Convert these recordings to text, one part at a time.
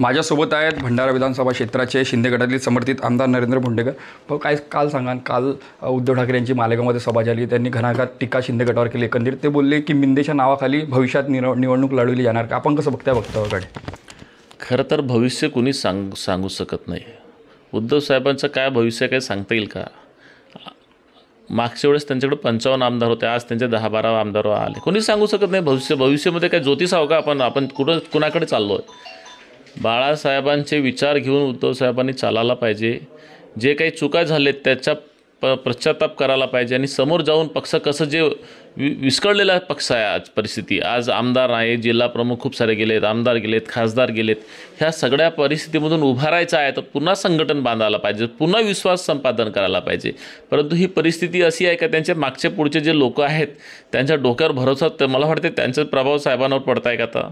माझ्यासोबत आहेत भंडारा विधानसभा क्षेत्राचे शिंदे गटातील समर्थित आमदार नरेंद्र भोंडेकर पण काय काल सांगा काल उद्धव ठाकरे यांची मालेगावमध्ये सभा झाली त्यांनी घनाघात टीका शिंदे गटावर केली एकंदरीत ते बोलले की मिंदेच्या नावाखाली भविष्यात निव निवडणूक लढवली जाणार का आपण कसं बघत्या वक्तव्याकडे खरं तर भविष्य कोणी सांग सांगू शकत नाही उद्धव साहेबांचं काय भविष्य काय सांगता येईल का मागच्या वेळेस त्यांच्याकडे पंचावन्न आमदार होते आज त्यांचे दहा बारा आमदार आले कोणी सांगू शकत नाही भविष्य भविष्यामध्ये काय ज्योतिष आहो का आपण आपण कुठं कुणाकडे चाललो आहे बाळासाहेबांचे विचार घेऊन उद्धवसाहेबांनी चालायला पाहिजे जे काही चुका झालेत त्याचा प पश्चाताप करायला पाहिजे आणि समोर जाऊन पक्ष कसं जे वि विस्कळलेला पक्ष आहे आज परिस्थिती आज आमदार आहे जिल्हा प्रमुख खूप सारे गेलेत आमदार गेलेत खासदार गेलेत ह्या सगळ्या परिस्थितीमधून उभारायचं आहे तर पुन्हा संघटन बांधायला पाहिजे पुन्हा विश्वास संपादन करायला पाहिजे परंतु ही परिस्थिती अशी आहे का त्यांचे मागचे पुढचे जे लोक आहेत त्यांच्या डोक्यावर भरोसा तर मला वाटते त्यांचा प्रभाव साहेबांवर पडताय का आता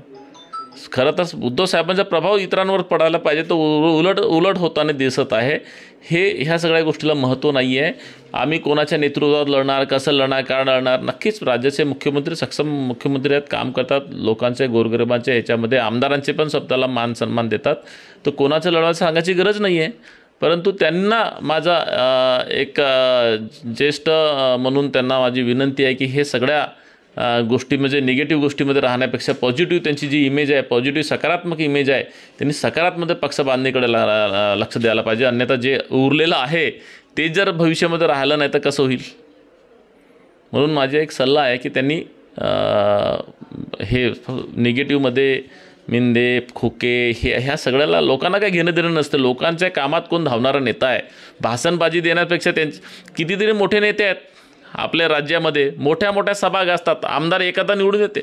खरं तर उद्धव साहेबांचा प्रभाव इतरांवर पडायला पाहिजे तो उलट उलट होताना दिसत आहे हे ह्या सगळ्या गोष्टीला महत्त्व नाही आहे आम्ही कोणाच्या नेतृत्वात लढणार कसं लढणार का लढणार नक्कीच राज्याचे मुख्यमंत्री सक्षम मुख्यमंत्री आहेत काम करतात लोकांचे गोरगरिबांचे ह्याच्यामध्ये आमदारांचे पण स्वतःला मान सन्मान देतात तर कोणाचं लढवायला सांगायची गरज नाही आहे परंतु त्यांना माझा एक ज्येष्ठ म्हणून त्यांना माझी विनंती आहे की हे सगळ्या गोष्टी म्हणजे निगेटिव्ह गोष्टीमध्ये राहण्यापेक्षा पॉझिटिव्ह त्यांची जी इमेज आहे पॉझिटिव्ह सकारात्मक इमेज आहे त्यांनी सकारात्मक पक्ष बांधणीकडे लक्ष द्यायला पाहिजे अन्यथा जे उरलेलं आहे ते जर भविष्यामध्ये राहिलं नाही तर कसं होईल म्हणून माझा एक सल्ला आहे की त्यांनी हे निगेटिव्हमध्ये मिंदे खोके हे ह्या सगळ्याला लोकांना काय घेणं देणं नसतं लोकांच्या कामात कोण धावणारा नेता आहे भाषणबाजी देण्यापेक्षा त्यांचे कितीतरी मोठे नेते आहेत आपल्या राज्यामध्ये मोठ्या मोठ्या सभा गाजतात आमदार एखादा निवडून येते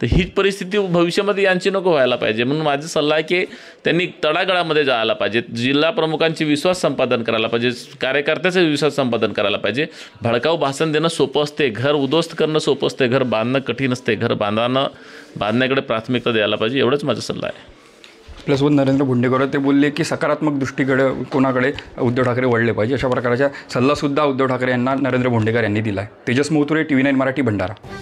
तर हीच परिस्थिती भविष्यामध्ये यांची नको व्हायला पाहिजे म्हणून माझा सल्ला आहे की त्यांनी तळागळामध्ये जायला पाहिजे जिल्हा प्रमुखांची विश्वास संपादन करायला पाहिजे कार्यकर्त्याचे विश्वास संपादन करायला पाहिजे भडकाऊ भाषण देणं सोपं असते घर उद्ध्वस्त करणं सोपं असते घर बांधणं कठीण असते घर बांधणं बांधण्याकडे प्राथमिकता द्यायला पाहिजे एवढंच माझा सल्ला आहे प्लस आपल्यासोबत नरेंद्र भोंडेकर ते बोलले की सकारात्मक दृष्टीकडे कोणाकडे उद्धव ठाकरे वळले पाहिजे अशा प्रकारचा सल्लासुद्धा उद्धव ठाकरे यांना नरेंद्र भोंडेकर यांनी दिला आहे Tejas Mohture T V nine Marathi Bhandara